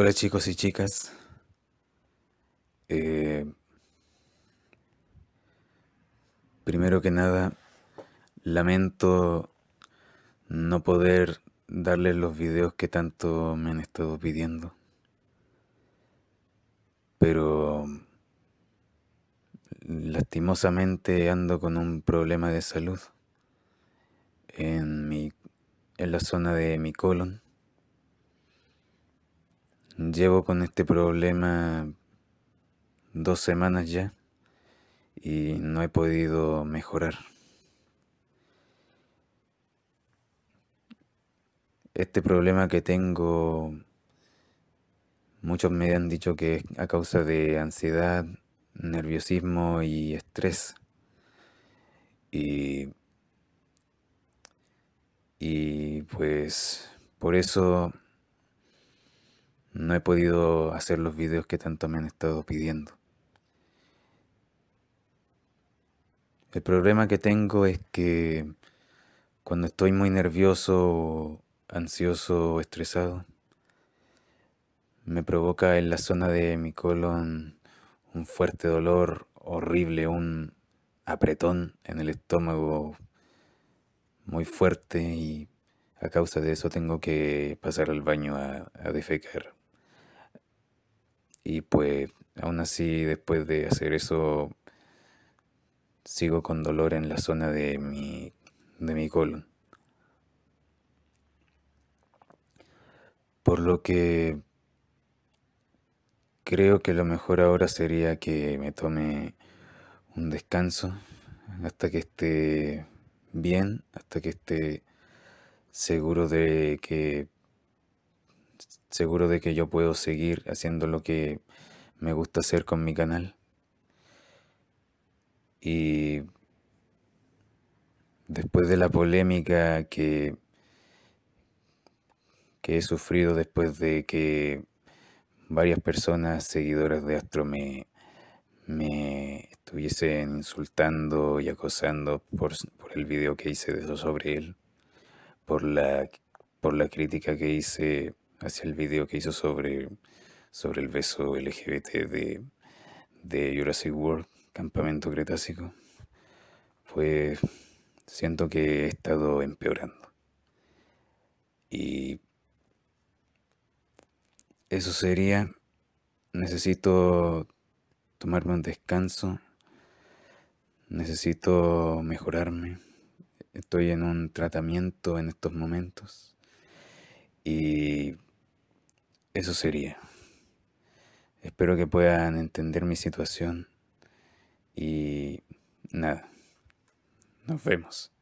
Hola chicos y chicas. Eh, primero que nada, lamento no poder darles los videos que tanto me han estado pidiendo. Pero lastimosamente ando con un problema de salud en, mi, en la zona de mi colon Llevo con este problema dos semanas ya y no he podido mejorar. Este problema que tengo, muchos me han dicho que es a causa de ansiedad, nerviosismo y estrés. Y, y pues por eso no he podido hacer los videos que tanto me han estado pidiendo. El problema que tengo es que cuando estoy muy nervioso, ansioso o estresado, me provoca en la zona de mi colon un fuerte dolor horrible, un apretón en el estómago muy fuerte y a causa de eso tengo que pasar al baño a defecar. Y pues aún así después de hacer eso sigo con dolor en la zona de mi, de mi colon. Por lo que creo que lo mejor ahora sería que me tome un descanso hasta que esté bien, hasta que esté seguro de que seguro de que yo puedo seguir haciendo lo que me gusta hacer con mi canal. Y después de la polémica que, que he sufrido después de que varias personas seguidoras de Astro me, me estuviesen insultando y acosando por, el video que hice de eso sobre él, por la, por la crítica que hice hacia el video que hizo sobre, sobre el beso LGBT de, de Jurassic World, Campamento Cretácico, pues siento que he estado empeorando. Y eso sería, necesito tomarme un descanso, necesito mejorarme, estoy en un tratamiento en estos momentos y eso sería. Espero que puedan entender mi situación. Y nada, nos vemos.